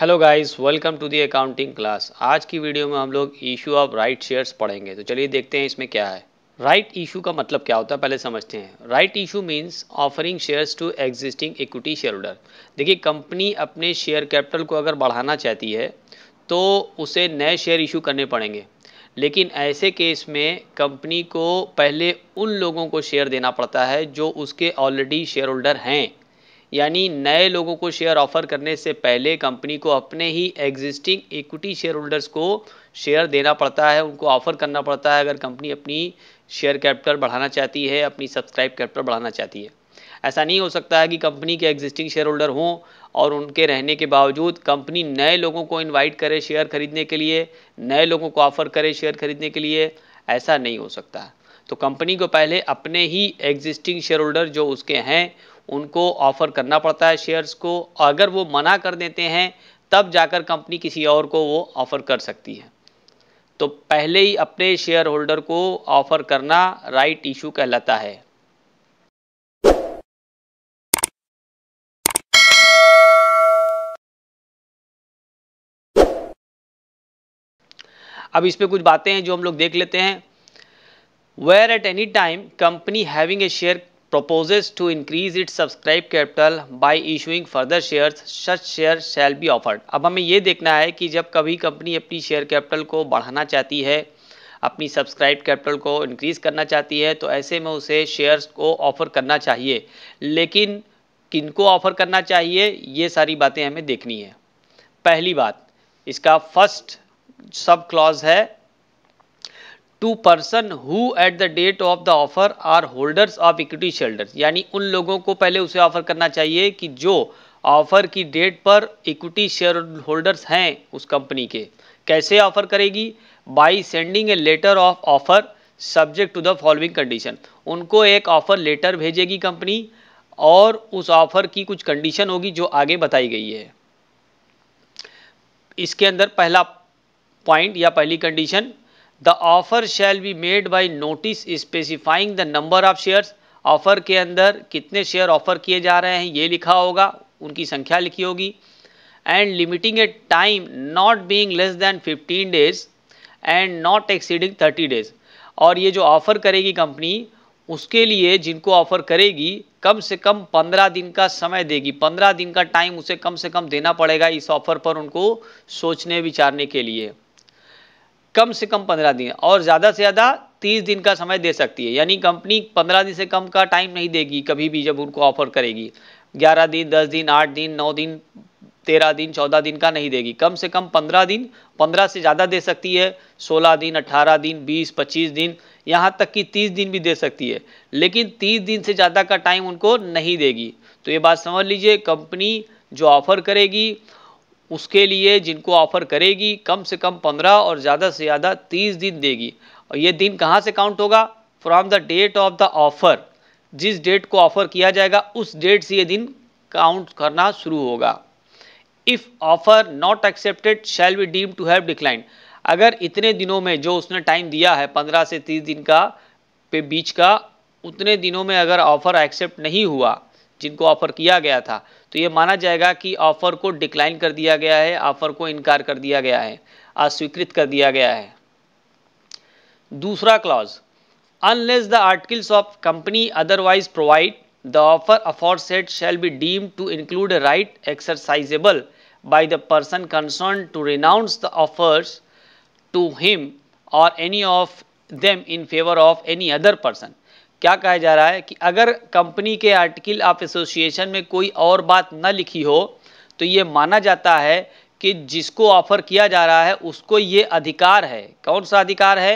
hello guys welcome to the accounting class आज की video में हम लोग इशू ऑफ राइट शेयर्स पढ़ेंगे तो चलिए देखते हैं इसमें क्या है राइट right इशू का मतलब क्या होता है पहले समझते हैं right issue means offering shares to existing equity share holder देखिए कंपनी अपने शेयर कैपिटल को अगर बढ़ाना चाहती है तो उसे नए शेयर इशू करने पड़ेंगे लेकिन ऐसे केस में कंपनी को पहले उन लोगों को शेयर देना पड़ता है जो उसके ऑलरेडी शेयर होल्डर हैं यानी नए लोगों को शेयर ऑफर करने से पहले कंपनी को अपने ही एग्जिस्टिंग इक्विटी शेयर होल्डर्स को शेयर देना पड़ता है उनको ऑफर करना पड़ता है अगर कंपनी अपनी शेयर कैपिटल बढ़ाना चाहती है अपनी सब्सक्राइब कैपिटल बढ़ाना चाहती है ऐसा नहीं हो सकता है कि कंपनी के एग्जिस्टिंग शेयर होल्डर हों और उनके रहने के बावजूद कंपनी नए लोगों को इन्वाइट करे शेयर खरीदने के लिए नए लोगों को ऑफर करे शेयर खरीदने के लिए ऐसा नहीं हो सकता तो कंपनी को पहले अपने ही एग्जिस्टिंग शेयर होल्डर जो उसके हैं उनको ऑफर करना पड़ता है शेयर्स को अगर वो मना कर देते हैं तब जाकर कंपनी किसी और को वो ऑफ़र कर सकती है तो पहले ही अपने शेयर होल्डर को ऑफ़र करना राइट इशू कहलाता है अब इस पर कुछ बातें हैं जो हम लोग देख लेते हैं where at any time company having a share proposes to increase its subscribe capital by issuing further shares such share shall be offered अब हमें ये देखना है कि जब कभी कंपनी अपनी शेयर कैपिटल को बढ़ाना चाहती है अपनी सब्सक्राइब कैपिटल को इंक्रीज़ करना चाहती है तो ऐसे में उसे शेयर्स को ऑफ़र करना चाहिए लेकिन किनको ऑफ़र करना चाहिए ये सारी बातें हमें देखनी है पहली बात इसका फर्स्ट सब क्लॉज है to person who at the date of the offer are holders of equity shareholders यानी उन लोगों को पहले उसे ऑफर करना चाहिए कि जो ऑफर की डेट पर इक्विटी शेयर होल्डर्स हैं उस कंपनी के कैसे ऑफर करेगी by sending a letter of offer subject to the following condition उनको एक ऑफर लेटर भेजेगी कंपनी और उस ऑफर की कुछ कंडीशन होगी जो आगे बताई गई है इसके अंदर पहला पॉइंट या पहली condition the offer shall be made by notice specifying the number of share offer के अंदर कितने शेयर ऑफर किए जा रहे हैं ये लिखा होगा उनकी संख्या लिखी होगी and limiting a time not being less than fifteen days and not exceeding thirty days और ये जो ऑफ़र करेगी कंपनी उसके लिए जिनको ऑफ़र करेगी कम से कम पंद्रह दिन का समय देगी पंद्रह दिन का टाइम उसे कम से कम देना पड़ेगा इस ऑफ़र पर उनको सोचने विचारने के लिए कम से कम पंद्रह दिन और ज़्यादा से ज़्यादा तीस दिन का समय दे सकती है यानी कंपनी पंद्रह दिन से कम का टाइम नहीं देगी कभी भी जब उनको ऑफर करेगी ग्यारह दिन दस दिन आठ दिन नौ दिन तेरह दिन चौदह दिन का नहीं देगी कम से कम पंद्रह दिन पंद्रह से ज़्यादा दे सकती है सोलह दिन अट्ठारह दिन बीस पच्चीस दिन यहाँ तक कि तीस दिन भी दे सकती है लेकिन तीस दिन से ज़्यादा का टाइम उनको नहीं देगी तो ये बात समझ लीजिए कंपनी जो ऑफ़र करेगी उसके लिए जिनको ऑफर करेगी कम से कम पंद्रह और ज़्यादा से ज़्यादा तीस दिन देगी और ये दिन कहाँ से काउंट होगा from the date of the offer जिस डेट को ऑफर किया जाएगा उस डेट से ये दिन काउंट करना शुरू होगा if offer not accepted shall be deem to have decline अगर इतने दिनों में जो उसने टाइम दिया है पंद्रह से तीस दिन का पे बीच का उतने दिनों में अगर ऑफर एक्सेप्ट नहीं हुआ जिनको ऑफर किया गया था तो ये माना जाएगा कि ऑफर को डिक्लाइन कर दिया गया है ऑफर को इनकार कर दिया गया है अस्वीकृत कर दिया गया है दूसरा clause unless the articles of company otherwise provide the offer aforesaid shall be deem to include right exercisable by the person concern to renounce the offers to him और any of them in favour of any other person क्या कहा जा रहा है कि अगर company के article of association में कोई और बात न लिखी हो तो ये माना जाता है कि जिसको ऑफर किया जा रहा है उसको ये अधिकार है कौन सा अधिकार है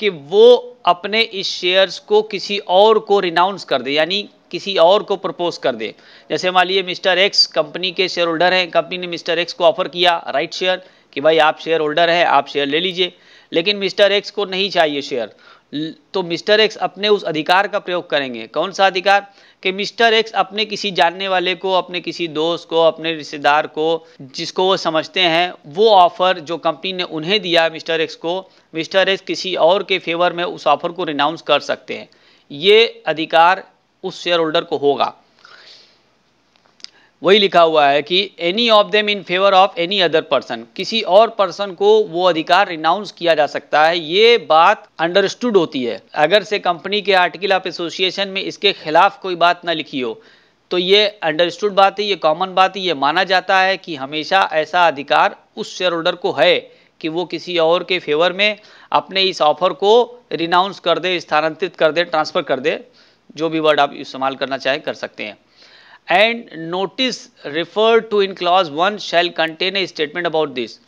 कि वो अपने इस शेयर्स को किसी और को रिनाउंस कर दे यानी किसी और को प्रपोज कर दे जैसे मान लीजिए मिस्टर एक्स कंपनी के शेयर होल्डर हैं कंपनी ने मिस्टर एक्स को ऑफर किया राइट शेयर कि भाई आप शेयर होल्डर हैं आप शेयर ले लीजिए लेकिन मिस्टर एक्स को नहीं चाहिए शेयर तो मिस्टर एक्स अपने उस अधिकार का प्रयोग करेंगे कौन सा अधिकार कि मिस्टर एक्स अपने किसी जानने वाले को अपने किसी दोस्त को अपने रिश्तेदार को जिसको वो समझते हैं वो ऑफ़र जो कंपनी ने उन्हें दिया मिस्टर एक्स को मिस्टर एक्स किसी और के फेवर में उस ऑफ़र को रिनाउंस कर सकते हैं ये अधिकार उस शेयर होल्डर को होगा वही लिखा हुआ है कि any of them in favour of any other person किसी और पर्सन को वो अधिकार रिनाउंस किया जा सकता है ये बात अंडरस्टूड होती है अगर से कंपनी के आर्टिकल ऑफ एसोसिएशन में इसके खिलाफ कोई बात ना लिखी हो तो ये अंडरस्टूड बात है ये कॉमन बात है ये माना जाता है कि हमेशा ऐसा अधिकार उस शेयर होल्डर को है कि वो किसी और के फेवर में अपने इस ऑफर को रिनाउंस कर दे स्थानांतरित कर दे ट्रांसफ़र कर दे जो भी वर्ड आप इस्तेमाल करना चाहें कर सकते हैं and notice referred to in clause one shall contain a statement about this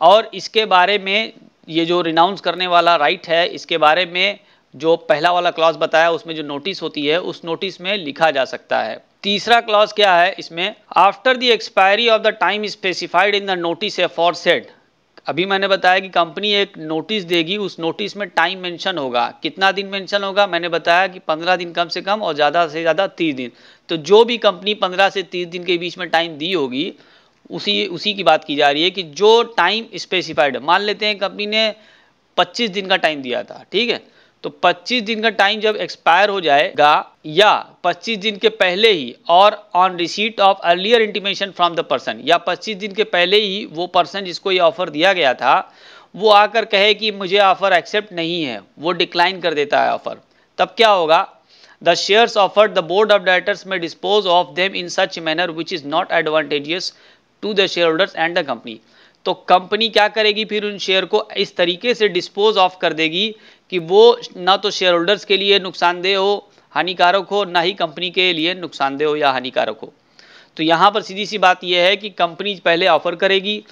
और इसके बारे में ये जो रिनाउंस करने वाला राइट right है इसके बारे में जो पहला वाला क्लॉज बताया उसमें जो नोटिस होती है उस नोटिस में लिखा जा सकता है तीसरा क्लॉज क्या है इसमें after the expiry of the time specified in the notice aforesaid अभी मैंने बताया कि कंपनी एक नोटिस देगी उस नोटिस में टाइम मेंशन होगा कितना दिन मेंशन होगा मैंने बताया कि 15 दिन कम से कम और ज़्यादा से ज़्यादा 30 दिन तो जो भी कंपनी 15 से 30 दिन के बीच में टाइम दी होगी उसी उसी की बात की जा रही है कि जो टाइम स्पेसिफाइड मान लेते हैं कंपनी ने पच्चीस दिन का टाइम दिया था ठीक है तो 25 दिन का टाइम जब एक्सपायर हो जाएगा या 25 दिन के पहले ही और on receipt of earlier intimation from the person या 25 दिन के पहले ही वो पर्सन जिसको ये ऑफर दिया गया था वो आकर कहे कि मुझे ऑफर एक्सेप्ट नहीं है वो डिक्लाइन कर देता है ऑफर तब क्या होगा the shares offer the board of directors may dispose of them in such manner which is not advantageous to the share holders and the company तो कंपनी क्या करेगी फिर उन शेयर को इस तरीके से डिस्पोज ऑफ कर देगी कि वो ना तो शेयर होल्डर्स के लिए नुकसानदेह हो हानिकारक हो ना ही कंपनी के लिए नुकसानदेह हो या हानिकारक हो तो यहाँ पर सीधी सी बात यह है कि कंपनी पहले ऑफ़र करेगी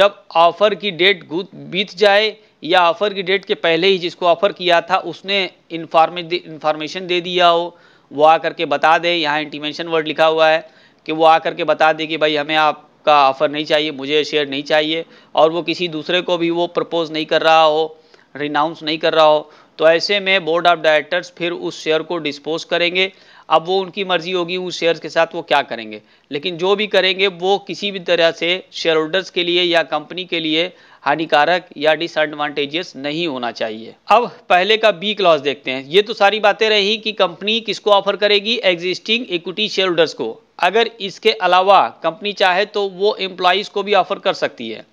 जब ऑफ़र की डेट बीत जाए या ऑफ़र की डेट के पहले ही जिसको ऑफ़र किया था उसने इन्फॉर्मे इन्फॉर्मेशन दे दिया हो वो आकर के बता दे यहाँ इंटीमेशन वर्ड लिखा हुआ है कि वो आकर के बता दे कि भाई हमें आपका ऑफ़र नहीं चाहिए मुझे शेयर नहीं चाहिए और वो किसी दूसरे को भी वो प्रपोज़ नहीं कर रहा हो रिनाउंस नहीं कर रहा हो तो ऐसे में बोर्ड ऑफ डायरेक्टर्स फिर उस शेयर को डिस्पोज करेंगे अब वो उनकी मर्जी होगी उस शेयर्स के साथ वो क्या करेंगे लेकिन जो भी करेंगे वो किसी भी तरह से शेयर होल्डर्स के लिए या कंपनी के लिए हानिकारक या डिसएडवांटेजेस नहीं होना चाहिए अब पहले का बी क्लॉज देखते हैं ये तो सारी बातें रही कि कंपनी किसको ऑफर करेगी एग्जिस्टिंग इक्विटी शेयर होल्डर्स को अगर इसके अलावा कंपनी चाहे तो वो एम्प्लॉयज़ को भी ऑफर कर सकती है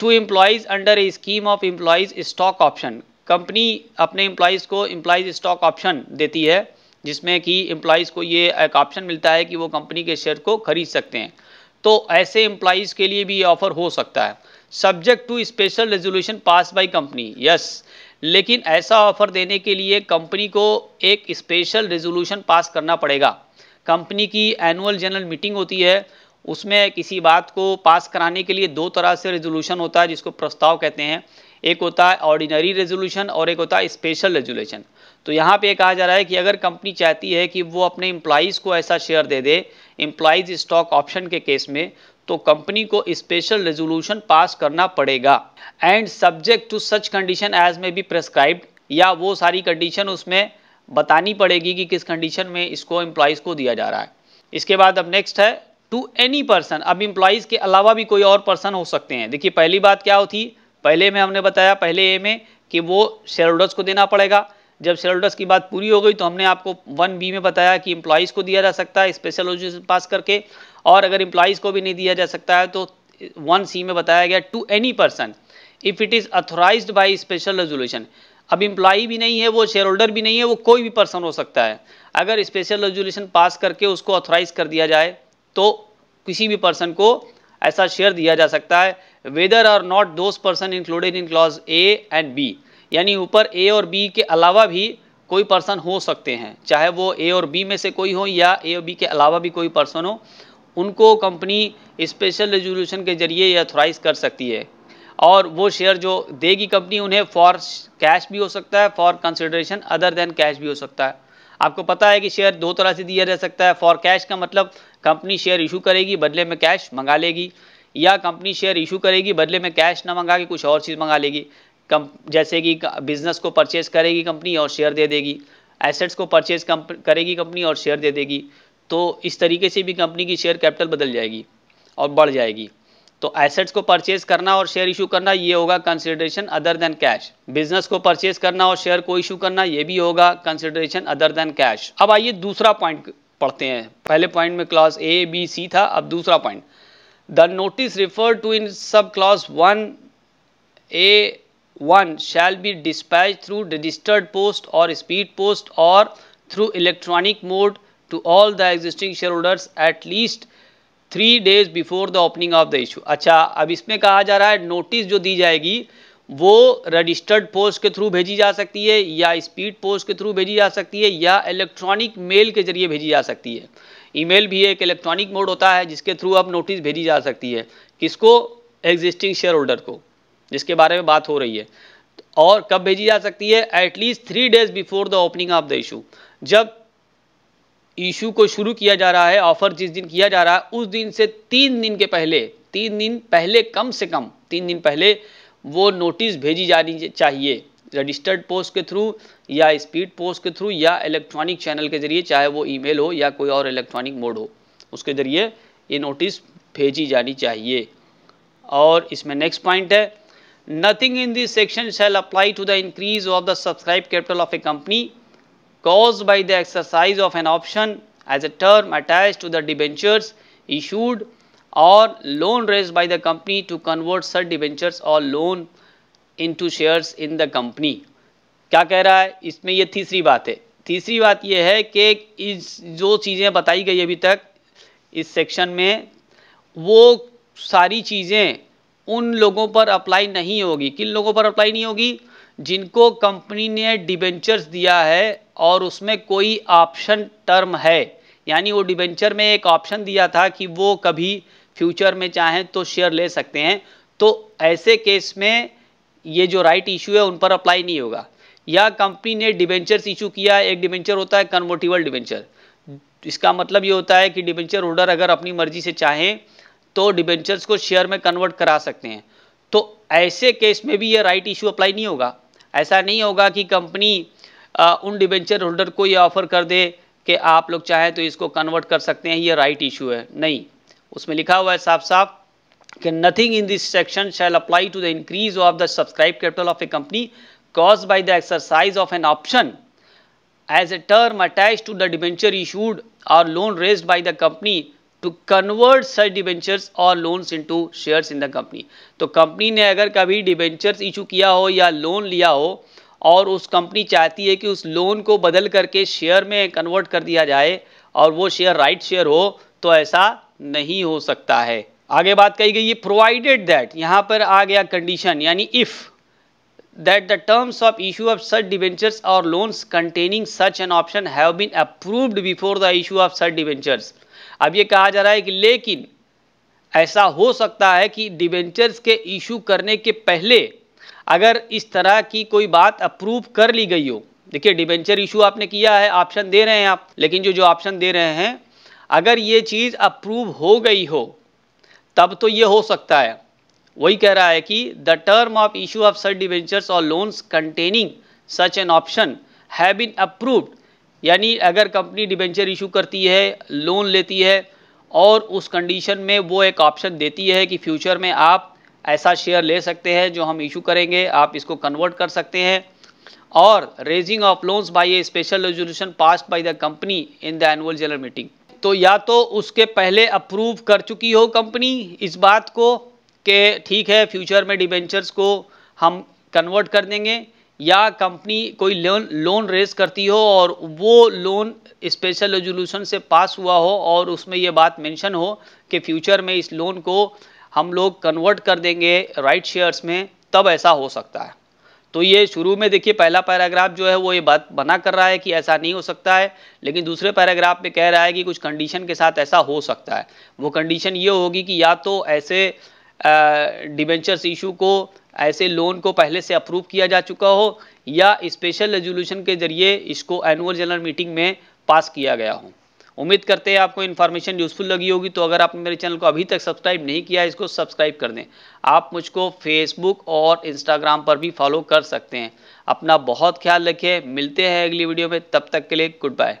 to employees under a scheme of employees stock option company अपने एम्प्लॉयज़ को एम्प्लॉयज़ स्टॉक ऑप्शन देती है जिसमें कि एम्प्लॉयज़ को ये एक ऑप्शन मिलता है कि वो कंपनी के शेयर को खरीद सकते हैं तो ऐसे एम्प्लॉयज़ के लिए भी ये ऑफर हो सकता है subject to special resolution pass by company yes लेकिन ऐसा ऑफर देने के लिए कंपनी को एक स्पेशल रेजोल्यूशन पास करना पड़ेगा कंपनी की एनुअल जनरल मीटिंग होती है उसमें किसी बात को पास कराने के लिए दो तरह से रेजोल्यूशन होता है जिसको प्रस्ताव कहते हैं एक होता है ऑर्डिनरी रेजोल्यूशन और एक होता है स्पेशल रेजोल्यूशन तो यहाँ पे कहा जा रहा है कि अगर कंपनी चाहती है कि वो अपने एम्प्लॉयज़ को ऐसा शेयर दे दे एम्प्लॉयज़ स्टॉक ऑप्शन के केस में तो कंपनी को स्पेशल रेजोल्यूशन पास करना पड़ेगा and subject to such condition as may be prescribed या वो सारी कंडीशन उसमें बतानी पड़ेगी कि किस कंडीशन में इसको एम्प्लॉज को दिया जा रहा है इसके बाद अब नेक्स्ट है टू एनी पर्सन अब इम्प्लॉयज़ के अलावा भी कोई और पर्सन हो सकते हैं देखिए पहली बात क्या होती पहले में हमने बताया पहले ए में कि वो शेयर होल्डर्स को देना पड़ेगा जब शेयर होल्डर्स की बात पूरी हो गई तो हमने आपको वन बी में बताया कि इंप्लाइज को दिया जा सकता है स्पेशल ऑर्डिनेशन पास करके और अगर इंप्लाइज को भी नहीं दिया जा सकता है तो वन सी में बताया गया to any person if it is authorize by special resolution अब इम्प्लॉई भी नहीं है वो शेयर होल्डर भी नहीं है वो कोई भी पर्सन हो सकता है अगर स्पेशल रेजोल्यूशन पास करके उसको अथोराइज कर दिया जाए तो किसी भी पर्सन को ऐसा शेयर दिया जा सकता है whether or not those person included in clause A and B यानी ऊपर ए और बी के अलावा भी कोई पर्सन हो सकते हैं चाहे वो ए और बी में से कोई हो या ए और बी के अलावा भी कोई पर्सन हो उनको कंपनी स्पेशल रेजोल्यूशन के जरिए यह अथोराइज कर सकती है और वो शेयर जो देगी कंपनी उन्हें फॉर कैश भी हो सकता है for consideration other than cash भी हो सकता है आपको पता है कि शेयर दो तरह से दिया जा सकता है फॉर कैश का मतलब कंपनी शेयर इशू करेगी बदले में कैश मंगा लेगी या कंपनी शेयर इशू करेगी बदले में कैश ना मंगा के कुछ और चीज़ मंगा लेगी कम जैसे कि बिजनेस को परचेज करेगी कंपनी और शेयर दे देगी एसेट्स को परचेज करेगी कंपनी और शेयर दे देगी तो इस तरीके से भी कंपनी की शेयर कैपिटल बदल जाएगी और बढ़ जाएगी तो एसेट्स को परचेज करना और शेयर इशू करना ये होगा consideration other than cash business को परचेज करना और शेयर को इशू करना ये भी होगा कंसिडरेशन अदर देन कैश अब आइए दूसरा पॉइंट पढ़ते हैं पहले पॉइंट में क्लास ए बी सी था अब दूसरा point the notice refer to in sub class one A one shall be dispatch through registered post और स्पीड पोस्ट और through electronic mode to all the existing share holders at least three days before the opening of the issue अच्छा अब इसमें कहा जा रहा है notice जो दी जाएगी वो रजिस्टर्ड पोस्ट के थ्रू भेजी जा सकती है या स्पीड पोस्ट के थ्रू भेजी जा सकती है या इलेक्ट्रॉनिक मेल के जरिए भेजी जा सकती है ईमेल भी एक इलेक्ट्रॉनिक मोड होता है जिसके थ्रू अब नोटिस भेजी जा सकती है किसको एग्जिस्टिंग शेयर होल्डर को जिसके बारे में बात हो रही है और कब भेजी जा सकती है at least three days before the opening of the issue जब इशू को शुरू किया जा रहा है ऑफर जिस दिन किया जा रहा है उस दिन से तीन दिन के पहले तीन दिन पहले कम से कम तीन दिन पहले वो नोटिस भेजी जानी चाहिए रजिस्टर्ड पोस्ट के थ्रू या स्पीड पोस्ट के थ्रू या इलेक्ट्रॉनिक चैनल के जरिए चाहे वो ईमेल हो या कोई और इलेक्ट्रॉनिक मोड हो उसके ज़रिए ये नोटिस भेजी जानी चाहिए और इसमें नेक्स्ट पॉइंट है nothing in this section shall apply to the increase of the subscribe capital of a company cause by the exercise of an option as a term attach to the debentures issued और loan raise by the company to convert such debentures और loan into shares in the company क्या कह रहा है इसमें ये तीसरी बात है तीसरी बात ये है कि इस जो चीज़ें बताई गई अभी तक इस सेक्शन में वो सारी चीज़ें उन लोगों पर अप्लाई नहीं होगी किन लोगों पर अप्लाई नहीं होगी जिनको कंपनी ने डिबेंचर्स दिया है और उसमें कोई ऑप्शन टर्म है यानी वो डिबेंचर में एक ऑप्शन दिया था कि वो कभी फ्यूचर में चाहें तो शेयर ले सकते हैं तो ऐसे केस में ये जो राइट इशू है उन पर अप्लाई नहीं होगा या कंपनी ने डिबेंचर्स इशू किया एक डिबेंचर होता है कन्वर्टिबल डिबेंचर इसका मतलब ये होता है कि डिबेंचर होल्डर अगर अपनी मर्जी से चाहें तो डिबेंचर्स को शेयर में कन्वर्ट करा सकते हैं तो ऐसे केस में भी ये राइट इशू अप्लाई नहीं होगा ऐसा नहीं होगा कि कंपनी उन डिबेंचर होल्डर को ये ऑफर कर दे कि आप लोग चाहें तो इसको कन्वर्ट कर सकते हैं ये राइट इशू है नहीं उसमें लिखा हुआ है साफ साफ कि nothing in this section shall apply to the increase of the subscribe capital of a company cause by the exercise of an option as a term attach to the debenture issued और loan raised by the company to convert such debentures और loans into share in the company तो company ने अगर कभी debentures issue किया हो या loan लिया हो और उस कंपनी चाहती है कि उस लोन को बदल करके शेयर में कन्वर्ट कर दिया जाए और वो शेयर राइट शेयर हो तो ऐसा नहीं हो सकता है आगे बात कही गई है प्रोवाइडेड दैट यहाँ पर आ गया कंडीशन यानी if that the terms of issue of such debentures और loan containing such an option have been approved before the issue of such debentures अब ये कहा जा रहा है कि लेकिन ऐसा हो सकता है कि डिवेंचर्स के इशू करने के पहले अगर इस तरह की कोई बात अप्रूव कर ली गई हो देखिए डिवेंचर इशू आपने किया है ऑप्शन दे रहे हैं आप लेकिन जो जो ऑप्शन दे रहे हैं अगर ये चीज़ अप्रूव हो गई हो तब तो ये हो सकता है वही कह रहा है कि the term of issue of such debentures और loans containing such an option है बिन अप्रूव्ड यानी अगर कंपनी डिवेंचर इशू करती है लोन लेती है और उस कंडीशन में वो एक ऑप्शन देती है कि फ्यूचर में आप ऐसा शेयर ले सकते हैं जो हम इशू करेंगे आप इसको कन्वर्ट कर सकते हैं और raising of loans by a special resolution pass by the company in the annual general meeting तो या तो उसके पहले अप्रूव कर चुकी हो कंपनी इस बात को कि ठीक है फ्यूचर में डिबेंचर्स को हम कन्वर्ट कर देंगे या कंपनी कोई लोन लोन रेज करती हो और वो लोन स्पेशल रेजोल्यूशन से पास हुआ हो और उसमें ये बात मेंशन हो कि फ्यूचर में इस लोन को हम लोग कन्वर्ट कर देंगे राइट शेयर्स में तब ऐसा हो सकता है तो ये शुरू में देखिए पहला पैराग्राफ जो है वो ये बात बना कर रहा है कि ऐसा नहीं हो सकता है लेकिन दूसरे पैराग्राफ में कह रहा है कि कुछ कंडीशन के साथ ऐसा हो सकता है वो कंडीशन ये होगी कि या तो ऐसे डिबेंचर्स इशू को ऐसे लोन को पहले से अप्रूव किया जा चुका हो या स्पेशल रेजोल्यूशन के जरिए इसको एनुअल जनरल मीटिंग में पास किया गया हो उम्मीद करते हैं आपको इन्फॉर्मेशन यूज़फुल लगी होगी तो अगर आपने मेरे चैनल को अभी तक सब्सक्राइब नहीं किया है इसको सब्सक्राइब कर दें आप मुझको फेसबुक और इंस्टाग्राम पर भी फॉलो कर सकते हैं अपना बहुत ख्याल रखिए मिलते हैं अगली वीडियो में तब तक के लिए गुड बाय